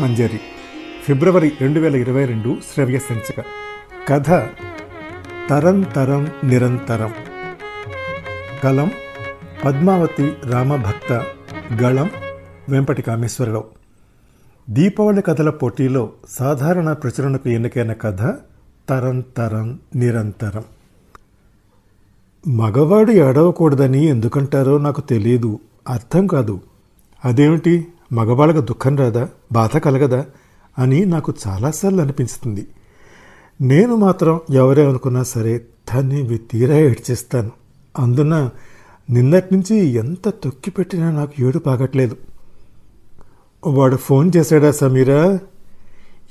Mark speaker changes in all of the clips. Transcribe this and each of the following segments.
Speaker 1: మంజరి ఫిబ్రవరి రెండు వేల ఇరవై రెండు శ్రవ్య సంచిక కథ తరం నిరంతరం కలం పద్మావతి రామభక్త గళం వెంపటి కామేశ్వరరావు దీపావళి కథల పోటీలో సాధారణ ప్రచురణకు ఎన్నికైన కథ తరం తరం నిరంతరం మగవాడు ఏడవకూడదని ఎందుకంటారో నాకు తెలియదు అర్థం కాదు అదేమిటి మగవాళ్ళకు దుఃఖం రాదా బాధ కలగదా అని నాకు చాలాసార్లు అనిపిస్తుంది నేను మాత్రం ఎవరే అనుకున్నా సరే దాన్ని తీరా ఏడ్చేస్తాను అందున నిన్నటి నుంచి ఎంత తొక్కి పెట్టినా నాకు ఏడు పాగట్లేదు వాడు ఫోన్ చేశాడా సమీరా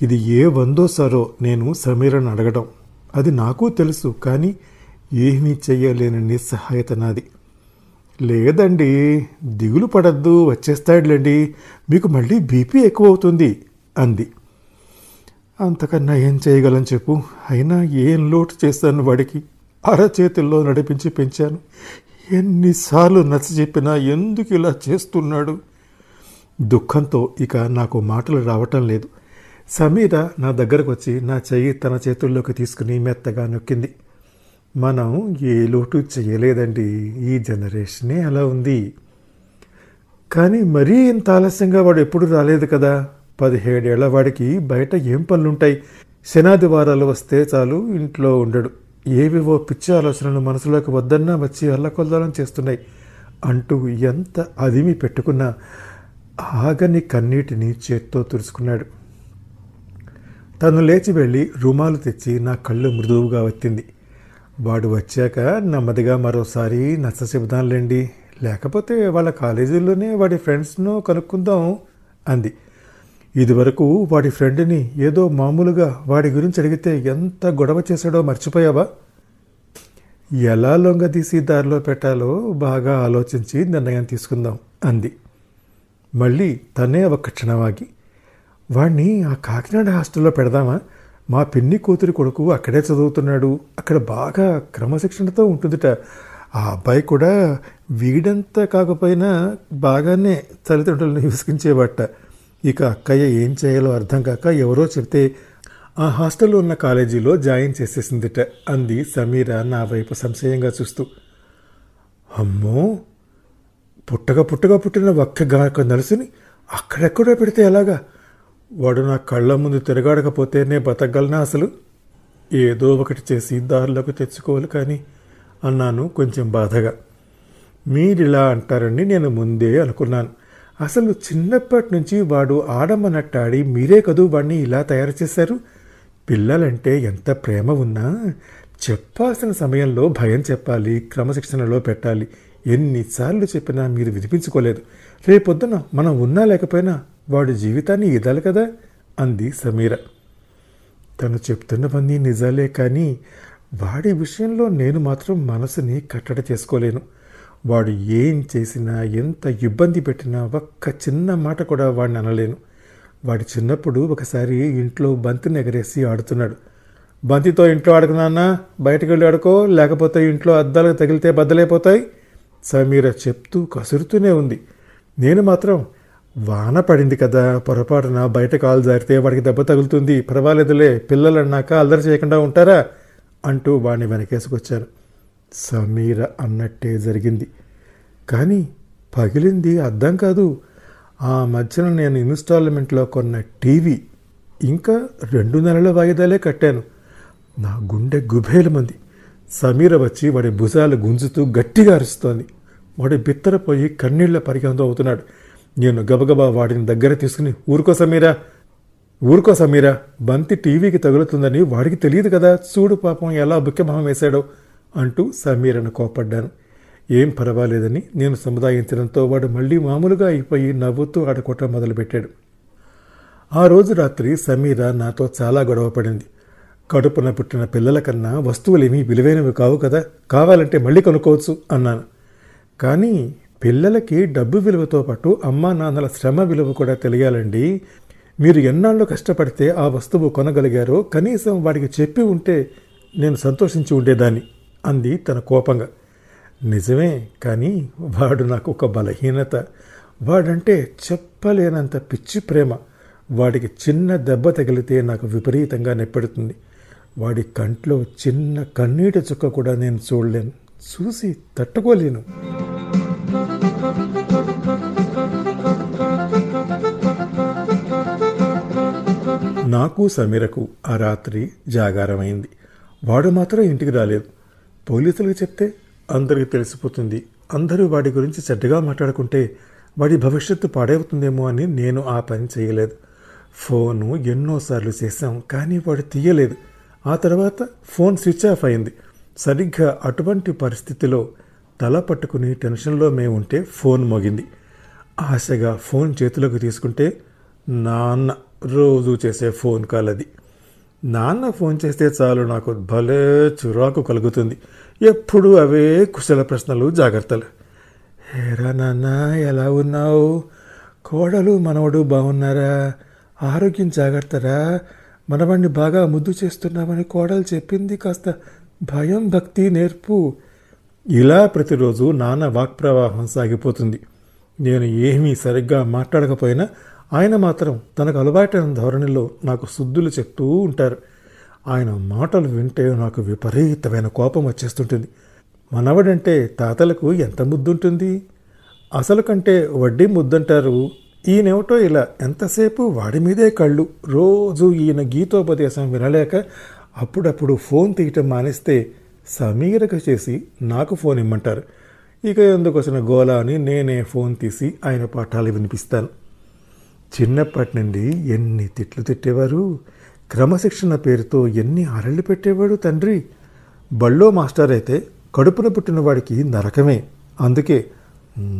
Speaker 1: ఇది ఏ వందో సారో నేను సమీరను అడగడం అది నాకు తెలుసు కానీ ఏమీ చెయ్యలేని నిస్సహాయత నాది లేదండి దిగులు పడద్దు వచ్చేస్తాడులేండి మీకు మళ్ళీ బీపీ ఎక్కువ అవుతుంది అంది అంతకన్నా ఏం చేయగలని చెప్పు అయినా ఏం లోటు చేస్తాను వాడికి అరచేతుల్లో నడిపించి పెంచాను ఎన్నిసార్లు నచ్చ చెప్పినా ఎందుకు ఇలా చేస్తున్నాడు దుఃఖంతో ఇక నాకు మాటలు రావటం లేదు సమీర నా దగ్గరకు వచ్చి నా చెయ్యి తన చేతుల్లోకి తీసుకుని మెత్తగా నొక్కింది మనం ఏ లోటు చేయలేదండి ఈ జనరేషనే అలా ఉంది కానీ మరీ ఇంత ఆలస్యంగా వాడు ఎప్పుడు రాలేదు కదా పదిహేడేళ్ల వాడికి బయట ఏం పనులుంటాయి శనాదివారాలు వస్తే చాలు ఇంట్లో ఉండడు ఏవివో పిచ్చి ఆలోచనలు మనసులోకి వద్దన్నా వచ్చి అల్లకొల్లాలం చేస్తున్నాయి అంటూ ఎంత అదిమి పెట్టుకున్న ఆగని కన్నీటిని చేత్తో తుడుచుకున్నాడు తను లేచి వెళ్ళి రుమాలు తెచ్చి నా కళ్ళు మృదువుగా వచ్చింది వాడు వచ్చాక నెమ్మదిగా మరోసారి నచ్చ చెబుదాంలేండి లేకపోతే వాళ్ళ కాలేజీలోనే వాడి ఫ్రెండ్స్ను కనుక్కుందాం అంది ఇదివరకు వాడి ఫ్రెండ్ని ఏదో మామూలుగా వాడి గురించి అడిగితే ఎంత గొడవ చేశాడో మర్చిపోయావా ఎలా లొంగ తీసి దారిలో పెట్టాలో బాగా ఆలోచించి నిర్ణయం తీసుకుందాం అంది మళ్ళీ తనే ఒక క్షణమాగి వాణ్ణి ఆ కాకినాడ హాస్టల్లో పెడదామా మా పిన్ని కూతురి కొడుకు అక్కడే చదువుతున్నాడు అక్కడ బాగా క్రమశిక్షణతో ఉంటుందిట ఆ అబ్బాయి కూడా వీడంతా కాకపోయినా బాగానే తల్లిదండ్రులను విసిగించేవాట ఇక అక్కయ్య ఏం చేయాలో అర్థం కాక ఎవరో చెప్తే ఆ హాస్టల్లో ఉన్న కాలేజీలో జాయిన్ చేసేసిందిట అంది సమీర నా వైపు సంశయంగా చూస్తూ అమ్మో పుట్టగా పుట్టగా పుట్టిన ఒక్క నలుసుని అక్కడెక్కడో పెడితే ఎలాగా వాడు నా కళ్ళ ముందు తిరగాడకపోతేనే బతకగలనా అసలు ఏదో ఒకటి చేసి దారిలోకి తెచ్చుకోవాలి కానీ అన్నాను కొంచెం బాధగా మీరిలా అంటారని నేను ముందే అనుకున్నాను అసలు చిన్నప్పటి నుంచి వాడు ఆడమ్మనట్టాడి మీరే కదూ వాడిని ఇలా తయారు చేశారు పిల్లలంటే ఎంత ప్రేమ ఉన్నా చెప్పాల్సిన సమయంలో భయం చెప్పాలి క్రమశిక్షణలో పెట్టాలి ఎన్నిసార్లు చెప్పినా మీరు వినిపించుకోలేదు రేపొద్దున మనం ఉన్నా లేకపోయినా వాడు జీవితాన్ని ఇదాలి కదా అంది సమీర తను చెప్తున్నవన్నీ నిజాలే కానీ వాడి విషయంలో నేను మాత్రం మనసుని కట్టడి చేసుకోలేను వాడు ఏం చేసినా ఎంత ఇబ్బంది పెట్టినా ఒక్క చిన్న మాట కూడా వాడిని అనలేను వాడు చిన్నప్పుడు ఒకసారి ఇంట్లో బంతిని ఎగరేసి ఆడుతున్నాడు బంతితో ఇంట్లో ఆడుకున్నానా బయటకు వెళ్ళి ఆడుకో లేకపోతే ఇంట్లో అద్దాలకు తగిలితే బద్దలైపోతాయి సమీర చెప్తూ కసురుతూనే ఉంది నేను మాత్రం వాన పడింది కదా పొరపాటున బయట కాలు జారితే వాడికి దెబ్బ తగులుతుంది పర్వాలేదులే పిల్లలు అన్నాక అల్లరి చేయకుండా ఉంటారా అంటూ వాణ్ణి వెనకేసుకొచ్చారు సమీర అన్నట్టే జరిగింది కానీ పగిలింది అర్థం కాదు ఆ మధ్యన నేను ఇన్స్టాల్మెంట్లో కొన్న టీవీ ఇంకా రెండు నెలల వాయిదాలే కట్టాను నా గుండె మంది సమీర వచ్చి వాడి భుజాలు గుంజుతూ గట్టిగా అరుస్తోంది వాడి బిత్తరపోయి కన్నీళ్ల పరిగంతో అవుతున్నాడు నేను గబగబా వాడిని దగ్గర తీసుకుని ఊరుకో సమీరా ఊరుకో సమీరా బంతి టీవీకి తగులుతుందని వాడికి తెలియదు కదా చూడు పాపం ఎలా బుక్కెమొహం వేశాడో అంటూ సమీరను కోపడ్డాను ఏం పర్వాలేదని నేను సముదాయించడంతో వాడు మళ్ళీ మామూలుగా అయిపోయి నవ్వుతూ ఆడుకోవటం మొదలుపెట్టాడు ఆ రోజు రాత్రి సమీర నాతో చాలా గొడవ పడింది కడుపున పుట్టిన పిల్లల కన్నా వస్తువులేమీ విలువైనవి కావు కదా కావాలంటే మళ్ళీ కొనుక్కోవచ్చు అన్నాను కానీ పిల్లలకి డబ్బు విలువతో పాటు అమ్మా నాన్నల శ్రమ విలువ కూడా తెలియాలండి మీరు ఎన్నాళ్ళు కష్టపడితే ఆ వస్తువు కొనగలిగారో కనీసం వాడికి చెప్పి ఉంటే నేను సంతోషించి ఉండేదాన్ని అంది తన కోపంగా నిజమే కానీ వాడు నాకు ఒక బలహీనత వాడంటే చెప్పలేనంత పిచ్చి ప్రేమ వాడికి చిన్న దెబ్బ తగిలితే నాకు విపరీతంగా నెప్పెడుతుంది వాడి కంట్లో చిన్న కన్నీటి చుక్క కూడా నేను చూడలేను చూసి తట్టుకోలేను నాకు సమీరకు ఆ రాత్రి జాగారమైంది వాడు మాత్రం ఇంటికి రాలేదు పోలీసులకు చెప్తే అందరికీ తెలిసిపోతుంది అందరూ వాడి గురించి చెడ్డగా మాట్లాడుకుంటే వాడి భవిష్యత్తు పాడవుతుందేమో అని నేను ఆ పని చేయలేదు ఫోను ఎన్నోసార్లు చేశాం కానీ వాడు తీయలేదు ఆ తర్వాత ఫోన్ స్విచ్ ఆఫ్ అయింది సరిగ్గా అటువంటి పరిస్థితిలో తల పట్టుకుని టెన్షన్లో మేము ఉంటే ఫోన్ మోగింది ఆశగా ఫోన్ చేతిలోకి తీసుకుంటే నాన్న రోజు చేసే ఫోన్ కాల్ అది నాన్న ఫోన్ చేస్తే చాలు నాకు భలే చురాకు కలుగుతుంది ఎప్పుడూ అవే కుశల ప్రశ్నలు జాగ్రత్తలు హేరా నాన్న ఎలా ఉన్నావు కోడలు మనవడు బాగున్నారా ఆరోగ్యం జాగ్రత్తరా మనవాణ్ణి బాగా ముద్దు చేస్తున్నామని కోడలు చెప్పింది కాస్త భయం భక్తి నేర్పు ఇలా ప్రతిరోజు నాన్న వాక్ప్రవాహం సాగిపోతుంది నేను ఏమీ సరిగ్గా మాట్లాడకపోయినా ఆయన మాత్రం తనకు అలవాటైన ధోరణిలో నాకు శుద్ధులు చెప్తూ ఉంటారు ఆయన మాటలు వింటే నాకు విపరీతమైన కోపం వచ్చేస్తుంటుంది మనవడంటే తాతలకు ఎంత ముద్దుంటుంది అసలు కంటే వడ్డీ ముద్దంటారు ఈయనేమిటో ఇలా ఎంతసేపు వాడి మీదే కళ్ళు రోజు ఈయన గీతోపదేశం వినలేక అప్పుడప్పుడు ఫోన్ తీయటం మానేస్తే సమీరక చేసి నాకు ఫోన్ ఇమ్మంటారు ఇక ఎందుకు వచ్చిన గోలా అని నేనే ఫోన్ తీసి ఆయన పాఠాలు వినిపిస్తాను చిన్నప్పటి నుండి ఎన్ని తిట్లు తిట్టేవారు క్రమశిక్షణ పేరుతో ఎన్ని అరళ్ళు పెట్టేవాడు తండ్రి బళ్ళో మాస్టర్ అయితే కడుపున పుట్టిన వాడికి నరకమే అందుకే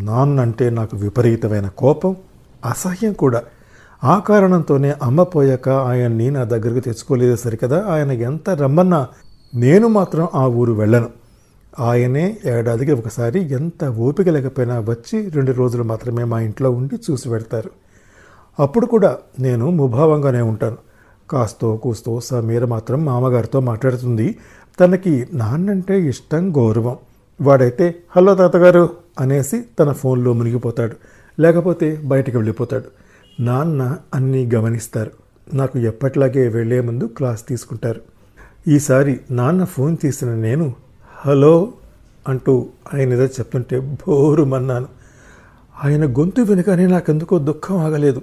Speaker 1: నాన్నంటే నాకు విపరీతమైన కోపం అసహ్యం కూడా ఆ కారణంతోనే అమ్మ పోయాక ఆయన్ని నా దగ్గరకు తెచ్చుకోలేదు సరికదా ఆయన ఎంత రమ్మన్నా నేను మాత్రం ఆ ఊరు వెళ్ళను ఆయనే ఏడాదికి ఒకసారి ఎంత ఓపిక లేకపోయినా వచ్చి రెండు రోజులు మాత్రమే మా ఇంట్లో ఉండి చూసి పెడతారు అప్పుడు కూడా నేను ముభావంగానే ఉంటాను కాస్తో కూస్తో సమీర మాత్రం మామగారితో మాట్లాడుతుంది తనకి నాన్నంటే ఇష్టం గౌరవం వాడైతే హలో తాతగారు అనేసి తన ఫోన్లో మునిగిపోతాడు లేకపోతే బయటకు వెళ్ళిపోతాడు నాన్న అన్నీ గమనిస్తారు నాకు ఎప్పట్లాగే వెళ్లే ముందు క్లాస్ తీసుకుంటారు ఈసారి నాన్న ఫోన్ తీసిన నేను హలో అంటూ ఆయన ఏదో చెప్తుంటే బోరుమన్నాను ఆయన గొంతు వెనుకనే నాకెందుకో దుఃఖం ఆగలేదు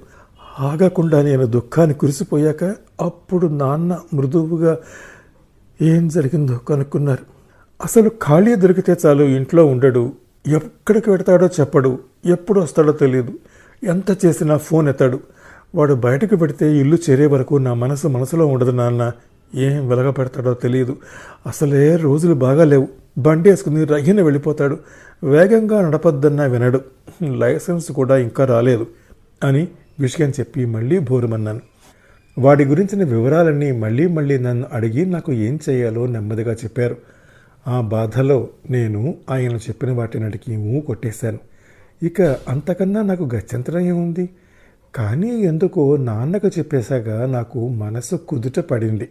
Speaker 1: ఆగకుండా నేను దుఃఖాన్ని కురిసిపోయాక అప్పుడు నాన్న మృదువుగా ఏం జరిగిందో కనుక్కున్నారు అసలు ఖాళీ దొరికితే చాలు ఇంట్లో ఉండడు ఎక్కడికి పెడతాడో చెప్పడు ఎప్పుడు వస్తాడో తెలియదు ఎంత చేసినా ఫోన్ ఎత్తాడు వాడు బయటకు పెడితే ఇల్లు చేరే వరకు నా మనసు మనసులో ఉండదు నాన్న ఏం వెలగ పెడతాడో తెలియదు అసలే రోజులు బాగా లేవు బండి వేసుకుని రగిన వెళ్ళిపోతాడు వేగంగా నడపద్దన్నా వినడు లైసెన్స్ కూడా ఇంకా రాలేదు అని విషయం చెప్పి మళ్ళీ బోరుమన్నాను వాడి గురించిన వివరాలన్నీ మళ్ళీ మళ్ళీ నన్ను అడిగి నాకు ఏం చేయాలో నెమ్మదిగా చెప్పారు ఆ బాధలో నేను ఆయన చెప్పిన వాటినటికి ఊ కొట్టేశాను ఇక అంతకన్నా నాకు గత్యంతరం ఏముంది కానీ ఎందుకో నాన్నకు చెప్పేశాగా నాకు మనసు కుదుట పడింది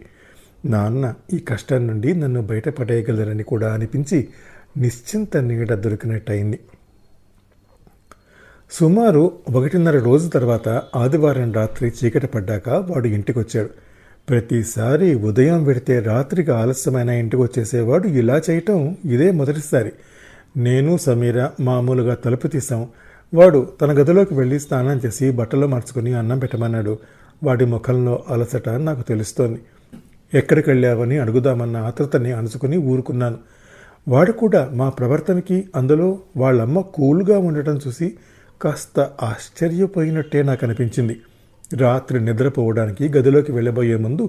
Speaker 1: నాన్న ఈ కష్టం నుండి నన్ను బయటపడేయగలరని కూడా అనిపించి నిశ్చింత నీడ దొరికినట్టయింది సుమారు ఒకటిన్నర రోజు తర్వాత ఆదివారం రాత్రి చీకటి పడ్డాక వాడు ఇంటికొచ్చాడు ప్రతిసారి ఉదయం పెడితే రాత్రికి ఆలస్యమైన ఇంటికి వచ్చేసేవాడు ఇలా చేయటం ఇదే మొదటిసారి నేను సమీర మామూలుగా తలుపు తీసాం వాడు తన గదిలోకి వెళ్ళి స్నానం చేసి బట్టలు మార్చుకుని అన్నం పెట్టమన్నాడు వాడి ముఖంలో అలసట నాకు తెలుస్తోంది ఎక్కడికి వెళ్ళావని అడుగుదామన్న ఆతృతని అణుచుకుని ఊరుకున్నాను వాడు కూడా మా ప్రవర్తనకి అందులో వాళ్ళమ్మ కూల్గా ఉండటం చూసి కాస్త ఆశ్చర్యపోయినట్టే నాకు అనిపించింది రాత్రి నిద్రపోవడానికి గదిలోకి వెళ్ళబోయే ముందు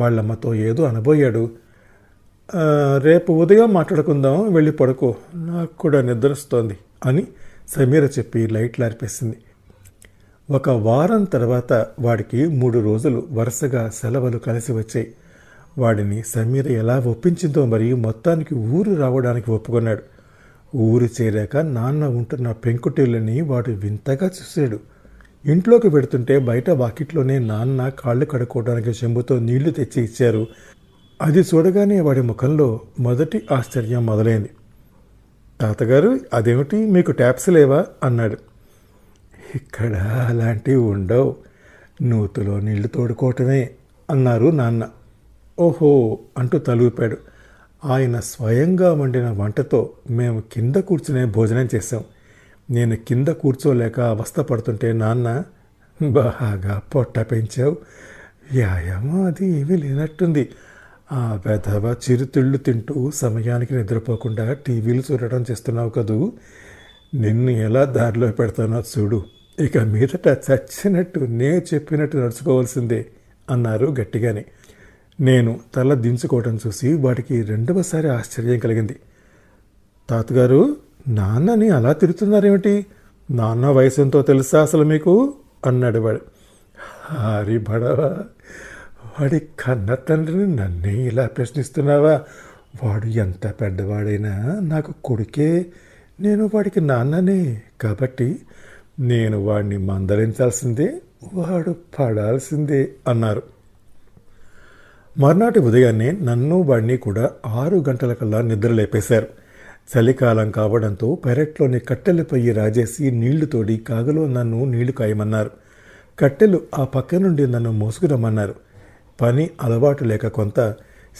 Speaker 1: వాళ్ళమ్మతో ఏదో అనబోయాడు రేపు ఉదయం మాట్లాడుకుందాం వెళ్ళి పడుకో నాకు కూడా నిద్రస్తోంది అని సమీర చెప్పి లైట్లు లారిపేసింది ఒక వారం తర్వాత వాడికి మూడు రోజులు వరుసగా సెలవులు కలిసి వచ్చాయి వాడిని సమీర ఎలా ఒప్పించిందో మరియు మొత్తానికి ఊరు రావడానికి ఒప్పుకున్నాడు ఊరు చేరాక నాన్న ఉంటున్న పెంకుటిళ్ళని వాడు వింతగా చూశాడు ఇంట్లోకి పెడుతుంటే బయట వాకిట్లోనే నాన్న కాళ్ళు కడుక్కోవడానికి చెంబుతో నీళ్లు తెచ్చి ఇచ్చారు అది చూడగానే వాడి ముఖంలో మొదటి ఆశ్చర్యం మొదలైంది తాతగారు అదేమిటి మీకు ట్యాప్స్ లేవా అన్నాడు ఇక్కడ అలాంటివి ఉండవు నూతులో నీళ్లు తోడుకోవటమే అన్నారు నాన్న ఓహో అంటూ తలూపాడు ఆయన స్వయంగా వండిన వంటతో మేము కింద కూర్చునే భోజనం చేశాం నేను కింద కూర్చోలేక అవస్థపడుతుంటే నాన్న బాగా పొట్ట పెంచావు వ్యాయామం అది ఏమీ లేనట్టుంది ఆ వెధవ చిరుతిళ్ళు తింటూ సమయానికి నిద్రపోకుండా టీవీలు చూడటం చేస్తున్నావు కదూ నిన్ను ఎలా దారిలో పెడతానో చూడు ఇక మీదట చచ్చినట్టు నే చెప్పినట్టు నడుచుకోవాల్సిందే అన్నారు గట్టిగానే నేను తల దించుకోవటం చూసి వాడికి రెండవసారి ఆశ్చర్యం కలిగింది తాతగారు నాన్నని అలా తిరుగుతున్నారేమిటి నాన్న వయసు ఎంతో తెలుసా అసలు మీకు అన్నాడు వాడు హరి బడవా వాడి కన్న తండ్రిని నన్నే ఇలా ప్రశ్నిస్తున్నావా వాడు ఎంత పెద్దవాడైనా నాకు కొడుకే నేను వాడికి నాన్ననే కాబట్టి నేను వాడిని మందలించాల్సిందే వాడు పడాల్సిందే అన్నారు మర్నాటి ఉదయాన్నే నన్ను వాడిని కూడా ఆరు గంటల కల్లా నిద్రలేపేశారు చలికాలం కావడంతో పెరట్లోని కట్టెలపై రాజేసి నీళ్లు తోడి కాగలో నన్ను నీళ్లు కాయమన్నారు కట్టెలు ఆ పక్క నుండి నన్ను మోసుకురమ్మన్నారు పని అలవాటు లేక కొంత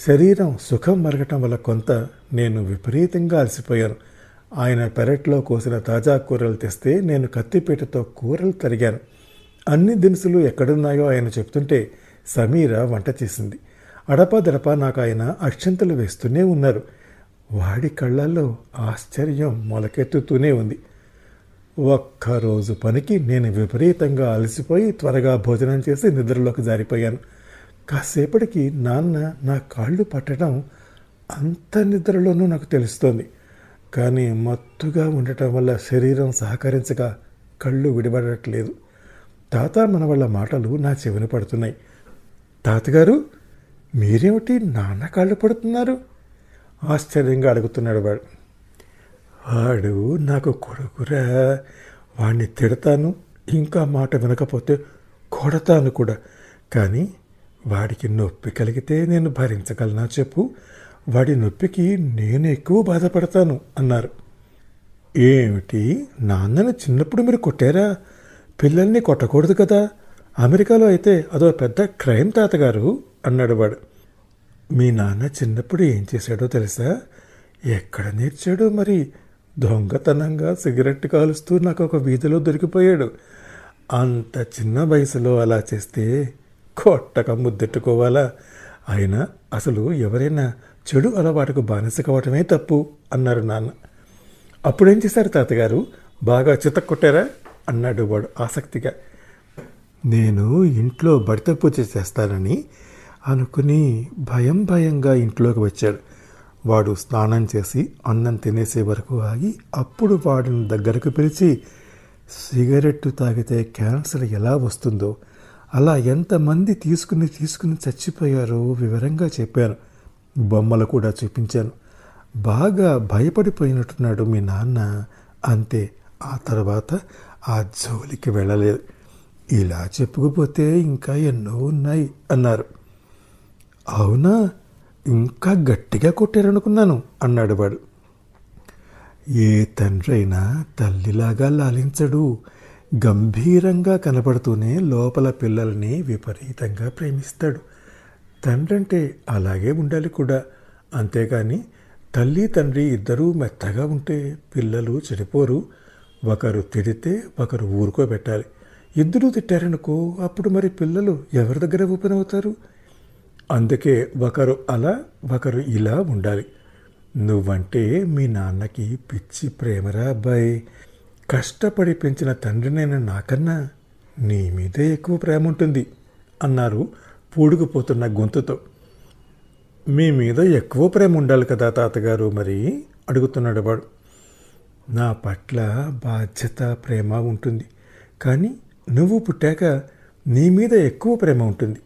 Speaker 1: శరీరం సుఖం మరగటం వల్ల కొంత నేను విపరీతంగా అలసిపోయాను ఆయన పెరట్లో కోసిన తాజా కూరలు తెస్తే నేను కత్తిపీటతో కూరలు తరిగాను అన్ని దినుసులు ఎక్కడున్నాయో ఆయన చెప్తుంటే సమీర వంట చేసింది దడపా నాకు ఆయన అక్షంతలు వేస్తూనే ఉన్నారు వాడి కళ్ళల్లో ఆశ్చర్యం మొలకెత్తుతూనే ఉంది ఒక్కరోజు పనికి నేను విపరీతంగా అలసిపోయి త్వరగా భోజనం చేసి నిద్రలోకి జారిపోయాను కాసేపటికి నాన్న నా కాళ్ళు పట్టడం అంత నిద్రలోనూ నాకు తెలుస్తోంది కానీ మత్తుగా ఉండటం వల్ల శరీరం సహకరించగా కళ్ళు విడిపడట్లేదు తాత మన వాళ్ళ మాటలు నా చెవిన పడుతున్నాయి తాతగారు మీరేమిటి నాన్న కాళ్ళు పడుతున్నారు ఆశ్చర్యంగా అడుగుతున్నాడు వాడు వాడు నాకు కొడుకురా వాణ్ణి తిడతాను ఇంకా మాట వినకపోతే కొడతాను కూడా కానీ వాడికి నొప్పి కలిగితే నేను భరించగలనా చెప్పు వాడి నొప్పికి నేను ఎక్కువ బాధపడతాను అన్నారు ఏమిటి నాన్నని చిన్నప్పుడు మీరు కొట్టారా పిల్లల్ని కొట్టకూడదు కదా అమెరికాలో అయితే అదో పెద్ద క్రైమ్ తాతగారు అన్నాడు వాడు మీ నాన్న చిన్నప్పుడు ఏం చేశాడో తెలుసా ఎక్కడ నేర్చాడో మరి దొంగతనంగా సిగరెట్ కాలుస్తూ నాకు ఒక వీధిలో దొరికిపోయాడు అంత చిన్న వయసులో అలా చేస్తే కొట్టక ముద్దెట్టుకోవాలా అయినా అసలు ఎవరైనా చెడు అలవాటుకు బానిస కావటమే తప్పు అన్నారు నాన్న అప్పుడేం చేశారు తాతగారు బాగా చితక్కొట్టారా అన్నాడు వాడు ఆసక్తిగా నేను ఇంట్లో భర్త పూజ చేస్తానని అనుకుని భయం భయంగా ఇంట్లోకి వచ్చాడు వాడు స్నానం చేసి అన్నం తినేసే వరకు ఆగి అప్పుడు వాడిని దగ్గరకు పిలిచి సిగరెట్టు తాగితే క్యాన్సర్ ఎలా వస్తుందో అలా ఎంతమంది తీసుకుని తీసుకుని చచ్చిపోయారో వివరంగా చెప్పాను బొమ్మలు కూడా చూపించాను బాగా భయపడిపోయినట్టున్నాడు మీ నాన్న అంతే ఆ తర్వాత ఆ జోలికి వెళ్ళలేదు ఇలా చెప్పుకుపోతే ఇంకా ఎన్నో ఉన్నాయి అన్నారు అవునా ఇంకా గట్టిగా కొట్టారనుకున్నాను అన్నాడు వాడు ఏ తండ్రి అయినా తల్లిలాగా లాలించడు గంభీరంగా కనపడుతూనే లోపల పిల్లల్ని విపరీతంగా ప్రేమిస్తాడు తండ్రి అంటే అలాగే ఉండాలి కూడా అంతేగాని తల్లి తండ్రి ఇద్దరూ మెత్తగా ఉంటే పిల్లలు చెడిపోరు ఒకరు తిడితే ఒకరు ఊరుకోబెట్టాలి ఇద్దరూ తిట్టారనుకో అప్పుడు మరి పిల్లలు ఎవరి దగ్గర ఓపెన్ అవుతారు అందుకే ఒకరు అలా ఒకరు ఇలా ఉండాలి నువ్వంటే మీ నాన్నకి పిచ్చి ప్రేమరా అబ్బాయి కష్టపడి పెంచిన తండ్రినైనా నాకన్నా నీ మీదే ఎక్కువ ప్రేమ ఉంటుంది అన్నారు పూడుకుపోతున్న గొంతుతో మీ మీద ఎక్కువ ప్రేమ ఉండాలి కదా తాతగారు మరి అడుగుతున్నాడు వాడు నా పట్ల బాధ్యత ప్రేమ ఉంటుంది కానీ నువ్వు పుట్టాక నీ మీద ఎక్కువ ప్రేమ ఉంటుంది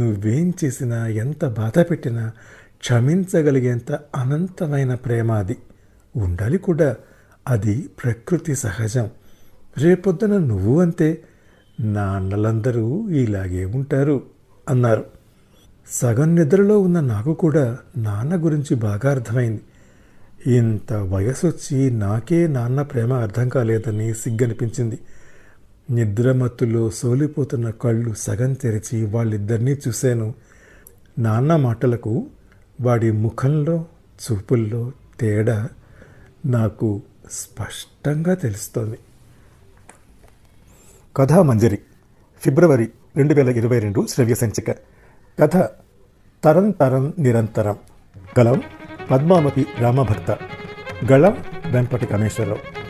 Speaker 1: నువ్వేం చేసినా ఎంత బాధ పెట్టినా క్షమించగలిగేంత అనంతమైన ప్రేమ అది ఉండాలి కూడా అది ప్రకృతి సహజం రేపొద్దున నువ్వు అంతే నా అన్నలందరూ ఇలాగే ఉంటారు అన్నారు సగం నిద్రలో ఉన్న నాకు కూడా నాన్న గురించి బాగా అర్థమైంది ఇంత వయసొచ్చి నాకే నాన్న ప్రేమ అర్థం కాలేదని సిగ్గనిపించింది నిద్రమత్తులో సోలిపోతున్న కళ్ళు సగం తెరిచి వాళ్ళిద్దరినీ చూశాను నాన్న మాటలకు వాడి ముఖంలో చూపుల్లో తేడా నాకు స్పష్టంగా తెలుస్తోంది కథా మంజరి ఫిబ్రవరి రెండు వేల ఇరవై రెండు శ్రవ్య సంచిక కథ తరం తరం నిరంతరం గళం పద్మావతి రామభక్త గళం వెంపటి కమేశ్వరరావు